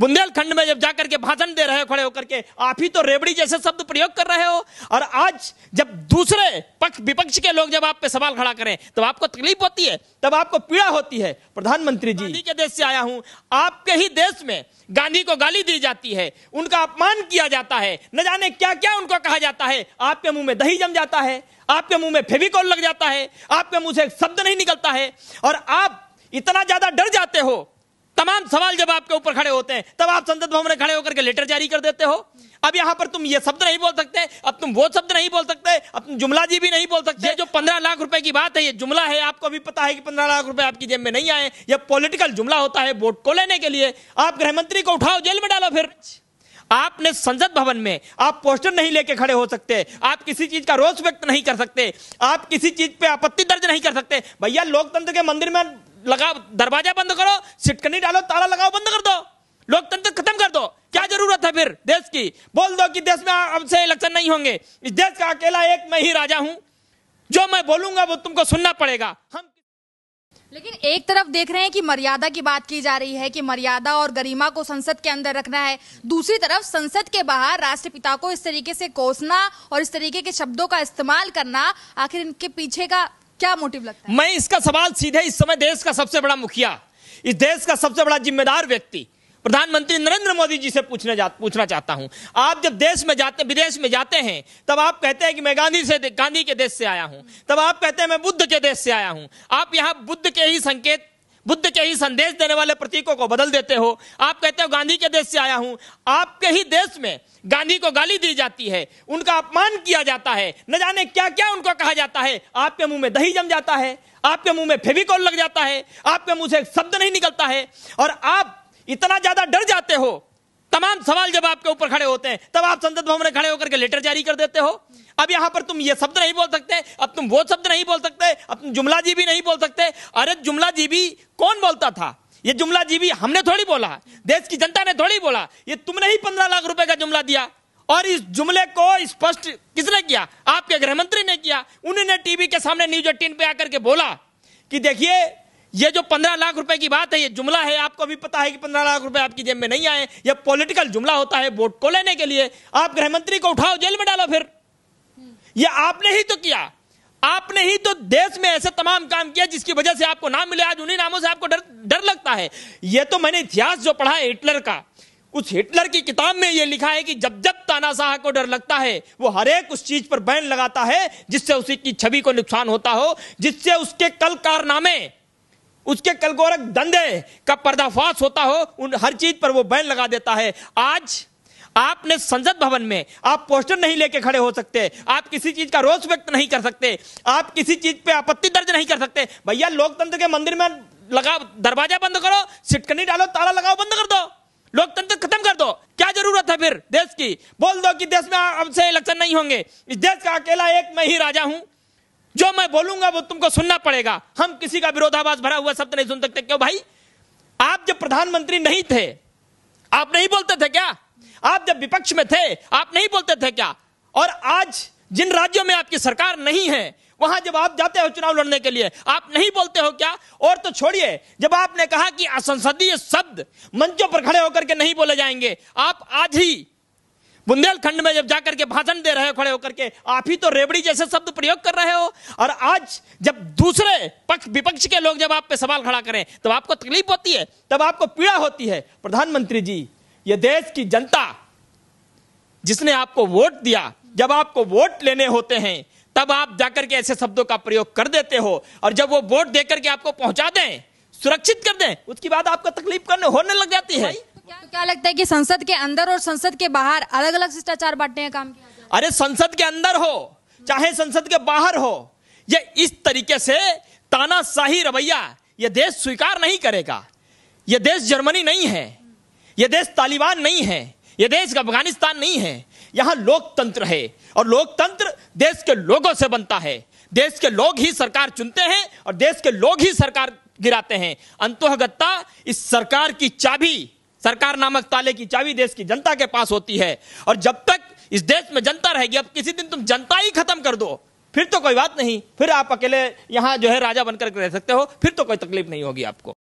बुंदेलखंड में जब जाकर के भाषण दे रहे हो खड़े होकर के आप ही तो रेबड़ी जैसे शब्द प्रयोग कर रहे हो और आज जब दूसरे पक्ष विपक्ष के लोग जब आप पे सवाल खड़ा करें तब आपको तकलीफ होती है तब आपको पीड़ा होती है प्रधानमंत्री जी के देश से आया हूं आपके ही देश में गांधी को गाली दी जाती है उनका अपमान किया जाता है न जाने क्या क्या उनको कहा जाता है आपके मुंह में दही जम जाता है आपके मुंह में फेविकॉल लग जाता है आपके मुंह से एक शब्द नहीं निकलता है और आप इतना ज्यादा डर जाते हो तमाम सवाल जब आपके ऊपर खड़े होते हैं तब आप संसद भवन में खड़े होकर के लेटर जारी कर देते हो अब यहां पर तुम ये शब्द नहीं बोल सकते अब तुम वो शब्द नहीं बोल सकते अब तुम जुमला जी भी नहीं बोल सकते जो पंद्रह लाख रुपए की बात है ये जुमला है आपको अभी पता है कि पंद्रह लाख रुपए आपकी जेब में नहीं आए यह पॉलिटिकल जुमला होता है वोट को लेने के लिए आप गृहमंत्री को उठाओ जेल में डालो फिर आपने संसद भवन में आप पोस्टर नहीं लेके खड़े हो सकते आप किसी चीज का रोष व्यक्त नहीं कर सकते आप किसी चीज पे आपत्ति दर्ज नहीं कर सकते भैया लोकतंत्र के मंदिर में लगाओ दरवाजा बंद करो सिटकनी डालो ताला लगाओ बंद कर दो लोकतंत्र खत्म कर दो क्या जरूरत है फिर देश की बोल दो कि देश में अब से इलेक्शन नहीं होंगे इस देश का अकेला एक मैं ही राजा हूं जो मैं बोलूंगा वो तुमको सुनना पड़ेगा हम लेकिन एक तरफ देख रहे हैं कि मर्यादा की बात की जा रही है कि मर्यादा और गरिमा को संसद के अंदर रखना है दूसरी तरफ संसद के बाहर राष्ट्रपिता को इस तरीके से कोसना और इस तरीके के शब्दों का इस्तेमाल करना आखिर इनके पीछे का क्या मोटिव लगता है मैं इसका सवाल सीधे इस समय देश का सबसे बड़ा मुखिया इस देश का सबसे बड़ा जिम्मेदार व्यक्ति प्रधानमंत्री नरेंद्र मोदी जी से पूछने जा पूछना चाहता हूं आप जब देश में जाते विदेश में जाते हैं तब आप कहते हैं कि मैं गांधी से गांधी के देश से आया हूं तब आप कहते हैं मैं बुद्ध के देश से आया हूं आप यहां बुद्ध के ही संकेत बुद्ध के ही संदेश देने वाले प्रतीकों को बदल देते हो आप कहते हो गांधी के देश से आया हूं आपके ही देश में गांधी को गाली दी जाती है उनका अपमान किया जाता है न जाने क्या क्या उनको कहा जाता है आपके मुंह में दही जम जाता है आपके मुंह में फेविकॉल लग जाता है आपके मुंह से शब्द नहीं निकलता है और आप इतना ज्यादा डर जाते हो तमाम सवाल जब आपके ऊपर खड़े होते हैं तब आप संसद भवन में खड़े होकर के लेटर जारी कर देते हो अब यहां पर तुम ये शब्द नहीं बोल सकते अब तुम वो शब्द नहीं बोल सकते अब तुम जुमला जी भी नहीं बोल सकते अरे जुमला जी भी बोलता था ये जुमला जी भी हमने थोड़ी बोला देश की जनता ने थोड़ी बोला ये तुमने ही पंद्रह लाख रुपए का जुमला दिया और इस जुमले को स्पष्ट किसने किया आपके गृह मंत्री ने किया उन्होंने टीवी के सामने न्यूज एटीन पे आकर के बोला कि देखिए ये जो पंद्रह लाख रुपए की बात है ये जुमला है आपको भी पता है कि पंद्रह लाख रुपए आपकी जेब में नहीं आए ये पॉलिटिकल जुमला होता है वोट को लेने के लिए आप गृह मंत्री को उठाओ जेल में डालो फिर ये आपने ही तो किया आपने ही तो देश में ऐसे तमाम काम किया जिसकी वजह से आपको नाम मिले आज उन्हीं नामों से आपको डर डर लगता है यह तो मैंने इतिहास जो पढ़ा है हिटलर का उस हिटलर की किताब में यह लिखा है कि जब जब तानाशाह को डर लगता है वो हर एक उस चीज पर बैन लगाता है जिससे उसी की छवि को नुकसान होता हो जिससे उसके कल कारनामे उसके कल गोरख धंधे का पर्दाफाश होता हो उन हर चीज पर वो बैन लगा देता है आज आपने संसद भवन में आप पोस्टर नहीं लेके खड़े हो सकते आप किसी चीज का रोष व्यक्त नहीं कर सकते आप किसी चीज पे आपत्ति दर्ज नहीं कर सकते भैया लोकतंत्र के मंदिर में लगा दरवाजा बंद करो सिटकनी डालो ताला लगाओ बंद कर दो लोकतंत्र खत्म कर दो क्या जरूरत है फिर देश की बोल दो कि देश में अब से इलेक्शन नहीं होंगे इस देश का अकेला एक मैं ही राजा हूं जो मैं बोलूंगा वो तुमको सुनना पड़ेगा हम किसी का विरोधाभास भरा हुआ शब्द नहीं सुन सकते क्यों भाई आप जब प्रधानमंत्री नहीं थे आप नहीं बोलते थे क्या आप जब विपक्ष में थे आप नहीं बोलते थे क्या और आज जिन राज्यों में आपकी सरकार नहीं है वहां जब आप जाते हो चुनाव लड़ने के लिए आप नहीं बोलते हो क्या और तो छोड़िए जब आपने कहा कि असंसदीय शब्द मंचों पर खड़े होकर के नहीं बोले जाएंगे आप आज ही बुंदेलखंड में जब जाकर के भाषण दे रहे हो खड़े होकर के आप ही तो रेबड़ी जैसे शब्द प्रयोग कर रहे हो और आज जब दूसरे पक्ष विपक्ष के लोग जब आप पे सवाल खड़ा करें तब आपको तकलीफ होती है तब आपको पीड़ा होती है प्रधानमंत्री जी ये देश की जनता जिसने आपको वोट दिया जब आपको वोट लेने होते हैं तब आप जाकर के ऐसे शब्दों का प्रयोग कर देते हो और जब वो वोट देकर के आपको पहुंचा दें सुरक्षित कर दें उसके बाद आपको तकलीफ करने होने लग जाती है तो क्या लगता है कि संसद के अंदर और संसद के बाहर अलग अलग शिष्टाचार बांटने का काम किया अरे संसद के अंदर हो चाहे संसद के बाहर हो ये इस तरीके से तानाशाही रवैया ये देश स्वीकार नहीं करेगा ये देश जर्मनी नहीं है यह देश तालिबान नहीं है यह देश अफगानिस्तान नहीं है यहाँ लोकतंत्र है और लोकतंत्र देश के लोगों से बनता है देश के लोग ही सरकार चुनते हैं और देश के लोग ही सरकार गिराते हैं अंतोहगत्ता इस सरकार की चाबी सरकार नामक ताले की चाबी देश की जनता के पास होती है और जब तक इस देश में जनता रहेगी अब किसी दिन तुम जनता ही खत्म कर दो फिर तो कोई बात नहीं फिर आप अकेले यहां जो है राजा बनकर रह सकते हो फिर तो कोई तकलीफ नहीं होगी आपको